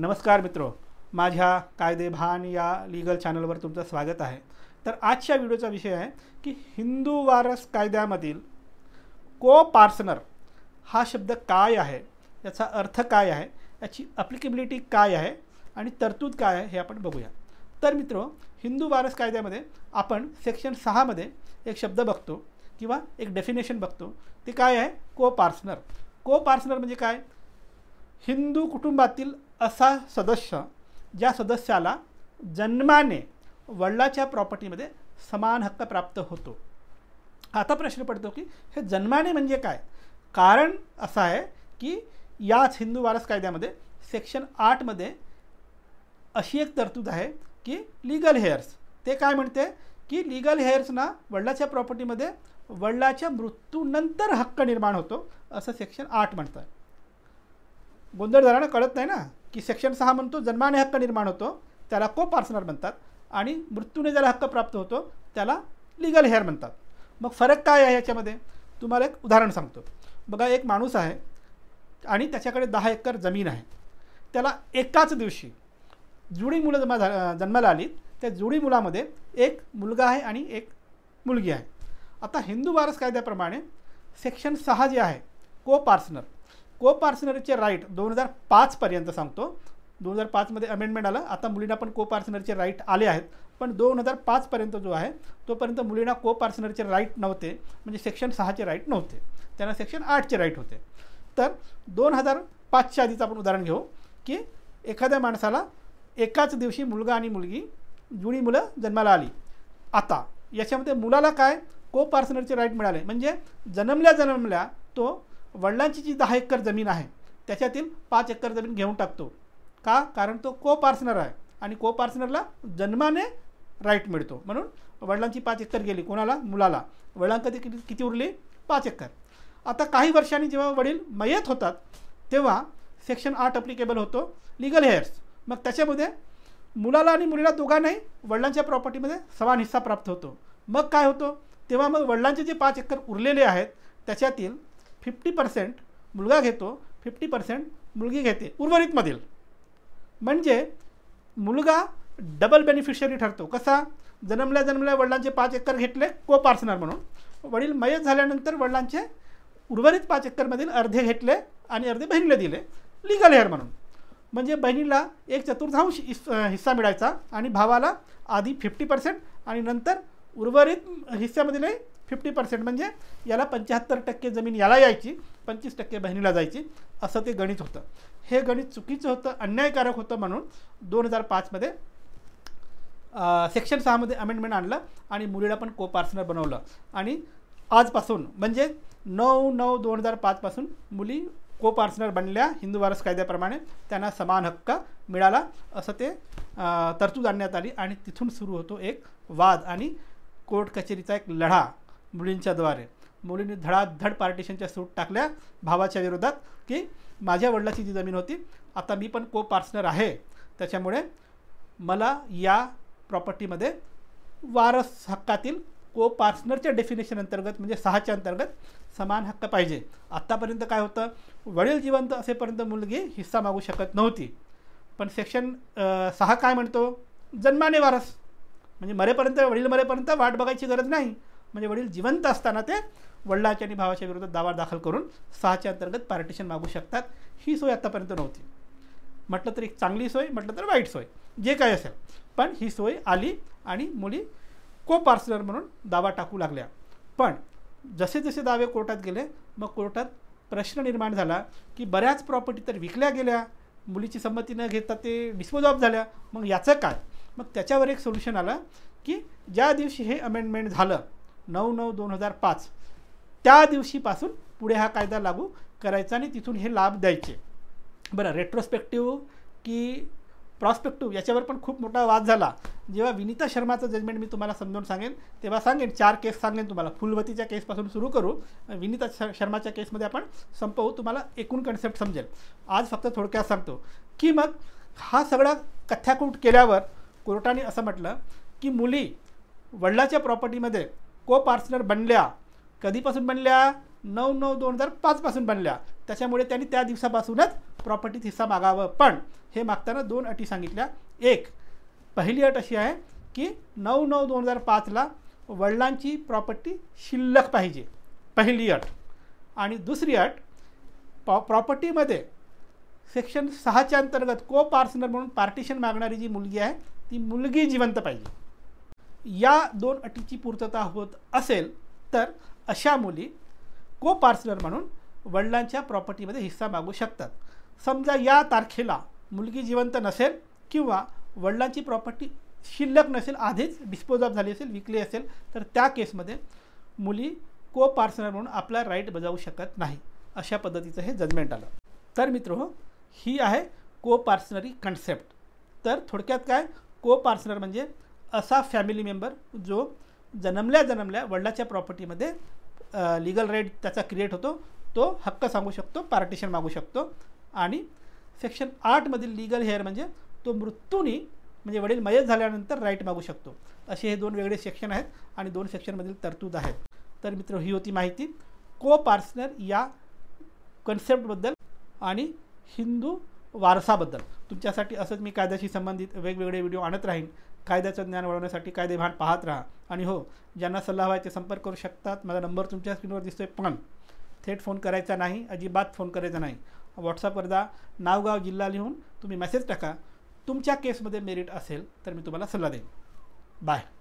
नमस्कार मित्रो माझ्या कायदेभान या लीगल चॅनलवर तुमचं स्वागत आहे तर आजच्या व्हिडिओचा विषय आहे की हिंदू वारस कायद्यामधील को पार्सनर हा शब्द काय आहे याचा अर्थ काय आहे याची अप्लिकेबिलिटी काय आहे आणि तरतूद काय आहे हे आपण बघूया तर मित्रो हिंदू वारस कायद्यामध्ये आपण सेक्शन सहामध्ये एक शब्द बघतो किंवा एक डेफिनेशन बघतो ते काय आहे को पार्सनर को पार्सनर म्हणजे काय हिंदू कुटुंबातील असा सदस्य ज्या सदस्याला जन्माने वडिलाच्या प्रॉपर्टीमध्ये समान हक्क प्राप्त होतो आता प्रश्न पडतो की हे जन्माने म्हणजे काय कारण असं आहे की याच हिंदू वारस कायद्यामध्ये सेक्शन आठमध्ये अशी एक तरतूद आहे की लिगल हेअर्स ते काय म्हणते की लिगल हेअर्सना वडिलाच्या प्रॉपर्टीमध्ये वडिलाच्या मृत्यूनंतर हक्क निर्माण होतो असं सेक्शन आठ म्हणतं गोंधळ झाला ना कळत नाही ना की सेक्शन सहा म्हणतो जन्माने हक्क निर्माण होतो त्याला को पार्सनर म्हणतात आणि मृत्यूने ज्याला हक्क प्राप्त होतो त्याला लिगल हेअर म्हणतात मग फरक काय आहे याच्यामध्ये तुम्हाला एक उदाहरण सांगतो बघा एक माणूस आहे आणि त्याच्याकडे दहा एकर जमीन आहे त्याला एकाच दिवशी जुडी मुलं जमा जन्माला आली त्या जुडी मुलामध्ये एक मुलगा आहे आणि एक मुलगी आहे आता हिंदू वारस कायद्याप्रमाणे सेक्शन सहा जे आहे को पार्सनर को पार्सनरीचे राईट दोन हजार पाचपर्यंत सांगतो दोन हजार पाचमध्ये अमेंडमेंट आलं आता मुलींना पण को पार्सनरीचे राईट आले आहेत पण दोन हजार पाचपर्यंत जो आहे तोपर्यंत मुलींना को पार्सनरीचे राईट नव्हते म्हणजे सेक्शन सहाचे राईट नव्हते त्यांना सेक्शन आठचे राईट होते तर दोन हजार पाचच्या आधीचं आपण उदाहरण घेऊ की एखाद्या माणसाला एकाच दिवशी मुलगा आणि मुलगी जुनी मुलं जन्माला आली आता याच्यामध्ये मुलाला काय को पार्सनरचे राईट मिळाले म्हणजे जन्मल्या जन्मल्या तो वडिलांची जी दहा एकर जमीन आहे त्याच्यातील पाच एकर जमीन घेऊन टाकतो का कारण तो को पार्सनर आहे आणि को पार्सनरला जन्माने राईट मिळतो म्हणून वडिलांची पाच एकर गेली कोणाला मुलाला वडिलांकडे किती किती उरली पाच एकर आता काही वर्षांनी जेव्हा वडील मयत होतात तेव्हा सेक्शन आठ अप्लिकेबल होतो लिगल हेअर्स मग त्याच्यामध्ये मुलाला आणि मुलीला दोघांनाही वडिलांच्या प्रॉपर्टीमध्ये समान हिस्सा प्राप्त होतो मग काय होतो तेव्हा मग वडिलांचे जे पाच एकर उरलेले आहेत त्याच्यातील फिफ्टी पर्सेंट मुलगा घेतो फिफ्टी पर्सेंट मुलगी घेते उर्वरितमधील म्हणजे मुलगा डबल बेनिफिशरी ठरतो कसा जन्मल्या जन्मल्या वडिलांचे पाच एकर घेतले को पार्सनर म्हणून वडील मयत झाल्यानंतर वडिलांचे उर्वरित पाच एकरमधील अर्धे घेतले आणि अर्धे बहिणीला दिले लिगल हेअर म्हणून म्हणजे बहिणीला एक चतुर्थांश हिस्सा मिळायचा आणि भावाला आधी फिफ्टी पर्सेंट आणि नंतर उर्वरित हिस्स्यामधीलही फिफ्टी पर्सेंट म्हणजे याला पंच्याहत्तर टक्के जमीन याला यायची पंचवीस टक्के बहिणीला जायची असं ते गणित होतं हे गणित चुकीचं होतं अन्यायकारक होतं म्हणून दोन हजार पाचमध्ये सेक्शन सहामध्ये अमेंडमेंट आणलं आणि मुलीला पण को पार्सनर बनवलं आणि आजपासून म्हणजे नऊ नऊ दोन हजार पाचपासून मुली को पार्सनर बनल्या हिंदू वारस कायद्याप्रमाणे त्यांना समान हक्क मिळाला असं ते तरतूद आणण्यात आली आणि तिथून सुरू होतो एक वाद आणि कोर्ट कचेरीचा एक लढा मुलींच्याद्वारे मुलींनी धडाधड पार्टिशनच्या सूट टाकल्या भावाच्या विरोधात की माझ्या वडिलाची जी जमीन होती आता मी पण को पार्टनर आहे त्याच्यामुळे मला या प्रॉपर्टीमध्ये वारस हक्कातील को पार्टनरच्या डेफिनेशन अंतर्गत म्हणजे सहाच्या अंतर्गत समान हक्क पाहिजे आत्तापर्यंत काय होतं वडील जिवंत असेपर्यंत मुलगी हिस्सा मागू शकत नव्हती पण सेक्शन सहा काय म्हणतो जन्माने वारस म्हणजे मरेपर्यंत वडील मरेपर्यंत वाट बघायची गरज नाही म्हणजे वडील जिवंत असताना ते वडिलाच्या आणि भावाच्या विरोधात दावा दाखल करून सहाच्या अंतर्गत पार्टिशन मागू शकतात ही सोय आत्तापर्यंत नव्हती म्हटलं तर एक चांगली सोय म्हटलं तर वाईट सोय जे काही असेल पण ही सोय आली आणि मुली को पार्सलर म्हणून दावा टाकू लागल्या पण जसे जसे दावे कोर्टात गेले मग कोर्टात प्रश्न निर्माण झाला की बऱ्याच प्रॉपर्टी तर विकल्या गेल्या मुलीची संमती न घेता ते डिस्पोज ऑफ झाल्या मग याचं काय मग त्याच्यावर एक सोल्युशन आलं की ज्या दिवशी हे अमेंडमेंट झालं नऊ नऊ दोन हजार पाच त्या दिवशीपासून पुढे हा कायदा लागू करायचा आणि तिथून हे लाभ द्यायचे बरं रेट्रोस्पेक्टिव्ह की प्रॉस्पेक्टिव्ह याच्यावर पण खूप मोठा वाद झाला जेव्हा विनीता शर्माचं जजमेंट मी तुम्हाला समजावून सांगेन तेव्हा सांगेन चार केस सांगेन तुम्हाला फुलवतीच्या केसपासून सुरू करू विनीता शर्माच्या केसमध्ये आपण संपवू तुम्हाला एकूण कन्सेप्ट समजेल आज फक्त थोडक्यात सांगतो की मग हा सगळा कथ्याकूट केल्यावर कोर्टाने असं म्हटलं की मुली वडिलाच्या प्रॉपर्टीमध्ये को पार्टनर बनल्या कधीपासून बनल्या नऊ नऊ दोन हजार पाचपासून बनल्या त्याच्यामुळे त्यांनी त्या दिवसापासूनच प्रॉपर्टीत हिस्सा मागावं पण हे मागताना दोन अटी सांगितल्या एक पहिली अट अशी आहे की नऊ नऊ दोन हजार पाचला वडिलांची प्रॉपर्टी शिल्लक पाहिजे पहिली अट आणि दुसरी अट पॉ प्रॉपर्टीमध्ये सेक्शन सहाच्या अंतर्गत को पार्सनर म्हणून पार्टिशन मागणारी जी मुलगी आहे ती मुलगी जिवंत पाहिजे या दोन अटीची पूर्तता होत असेल तर अशा मुली को पार्सनर म्हणून वडिलांच्या प्रॉपर्टीमध्ये हिस्सा मागू शकतात समजा या तारखेला मुलगी जिवंत नसेल किंवा वडिलांची प्रॉपर्टी शिल्लक नसेल आधीच डिस्पोज ऑफ झाली असेल विकली असेल तर त्या केसमध्ये मुली को पार्सनर म्हणून आपला राईट बजावू शकत नाही अशा पद्धतीचं हे जजमेंट आलं तर मित्र हो, ही आहे को पार्सनरी कन्सेप्ट तर थोडक्यात काय को पार्सनर म्हणजे असा फॅमिली मेंबर जो जन्मल्या जन्मल्या वडिलाच्या प्रॉपर्टीमध्ये लिगल राईट त्याचा क्रिएट होतो तो हक्क सांगू शकतो पार्टिशन मागू शकतो आणि सेक्शन आठमधील लीगल हेअर म्हणजे तो मृत्यूनी म्हणजे वडील मयत झाल्यानंतर राईट मागू शकतो असे हे दोन वेगळे सेक्शन आहेत आणि दोन सेक्शनमधील तरतूद आहेत तर मित्र ही होती माहिती को पार्सनर या कन्सेप्टबद्दल आणि हिंदू वारसाबद्दल तुमच्यासाठी असंच मी कायद्याशी संबंधित वेगवेगळे व्हिडिओ आणत राहीन कायद्याचं ज्ञान वाढवण्यासाठी कायदे पाहत राहा आणि हो ज्यांना सल्ला हवा ते संपर्क करू शकतात माझा नंबर तुमच्या स्क्रीनवर दिसतो आहे पण थेट फोन करायचा नाही अजिबात फोन करायचा नाही व्हॉट्सअपवर जा नावगाव जिल्हा लिहून तुम्ही मेसेज टाका तुमच्या केसमध्ये मेरिट असेल तर मी तुम्हाला सल्ला देईन बाय